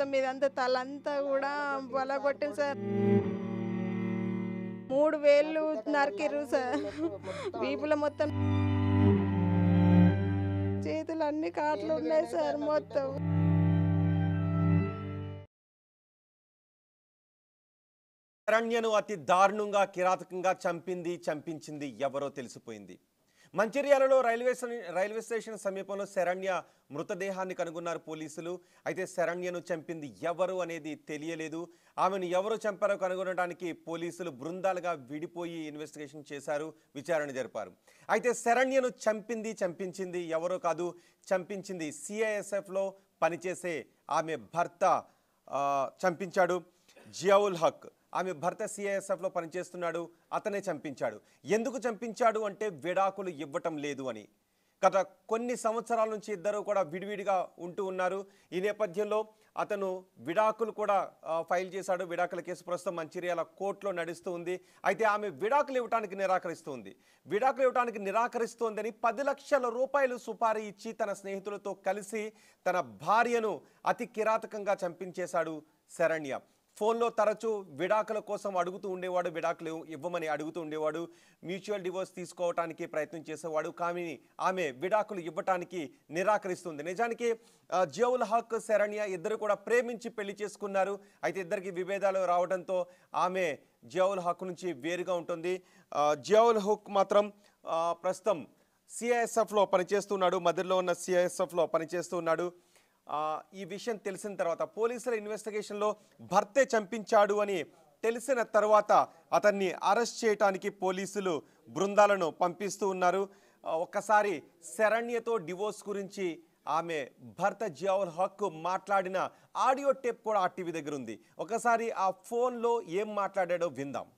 మొత్తం అంతా తలంతా కూడా కొట్టింది సార్ మూడు వేలు నరికిర్రు సార్ వీపుల మొత్తం చేతులు అన్ని కాట్లు ఉన్నాయి సార్ మొత్తం అరణ్యను అతి దారుణంగా కిరాతకంగా చంపింది చంపించింది ఎవరో తెలిసిపోయింది మంచిర్యాలలో రైల్వే రైల్వే స్టేషన్ సమీపంలో శరణ్య మృతదేహాన్ని కనుగొన్నారు పోలీసులు అయితే శరణ్యను చంపింది ఎవరు అనేది తెలియలేదు ఆమెను ఎవరు చంపారో కనుగొనడానికి పోలీసులు బృందాలుగా విడిపోయి ఇన్వెస్టిగేషన్ చేశారు విచారణ జరిపారు అయితే శరణ్యను చంపింది చంపించింది ఎవరో కాదు చంపించింది సిఐఎస్ఎఫ్లో పనిచేసే ఆమె భర్త చంపించాడు జియావుల్ హక్ ఆమె భర్త సిఐఎస్ఎఫ్లో పనిచేస్తున్నాడు అతనే చంపించాడు ఎందుకు చంపించాడు అంటే విడాకులు ఇవ్వటం లేదు అని గత కొన్ని సంవత్సరాల నుంచి ఇద్దరు కూడా విడివిడిగా ఉంటూ ఉన్నారు ఈ నేపథ్యంలో అతను విడాకులు కూడా ఫైల్ చేశాడు విడాకుల కేసు ప్రస్తుతం మంచిర్యాల కోర్టులో నడుస్తూ ఉంది అయితే ఆమె విడాకులు ఇవ్వడానికి నిరాకరిస్తుంది విడాకులు ఇవ్వడానికి నిరాకరిస్తోందని పది లక్షల రూపాయలు సుపారీ ఇచ్చి తన స్నేహితులతో కలిసి తన భార్యను అతి కిరాతకంగా చంపించేశాడు శరణ్య ఫోన్లో తరచూ విడాకుల కోసం అడుగుతూ ఉండేవాడు విడాకులు ఇవ్వమని అడుగుతూ ఉండేవాడు మ్యూచువల్ డివోర్స్ తీసుకోవటానికి ప్రయత్నం చేసేవాడు కానీ ఆమె విడాకులు ఇవ్వటానికి నిరాకరిస్తుంది నిజానికి జేవుల్ హక్ శరణ్య ఇద్దరు కూడా ప్రేమించి పెళ్లి చేసుకున్నారు అయితే ఇద్దరికి విభేదాలు రావడంతో ఆమె జేవుల్ హక్ నుంచి వేరుగా ఉంటుంది జియౌల్ హక్ మాత్రం ప్రస్తుతం సిఐఎస్ఎఫ్లో పనిచేస్తున్నాడు మధ్యలో ఉన్న సిఐఎస్ఎఫ్లో పనిచేస్తున్నాడు ఈ విషయం తెలిసిన తర్వాత పోలీసుల ఇన్వెస్టిగేషన్లో భర్తే చంపించాడు అని తెలిసిన తర్వాత అతన్ని అరెస్ట్ చేయటానికి పోలీసులు బృందాలను పంపిస్తూ ఉన్నారు ఒక్కసారి శరణ్యతో డివోర్స్ గురించి ఆమె భర్త జియావుల్ హక్ మాట్లాడిన ఆడియో టేప్ కూడా ఆ టీవీ దగ్గర ఉంది ఒకసారి ఆ ఫోన్లో ఏం మాట్లాడాడో విందాం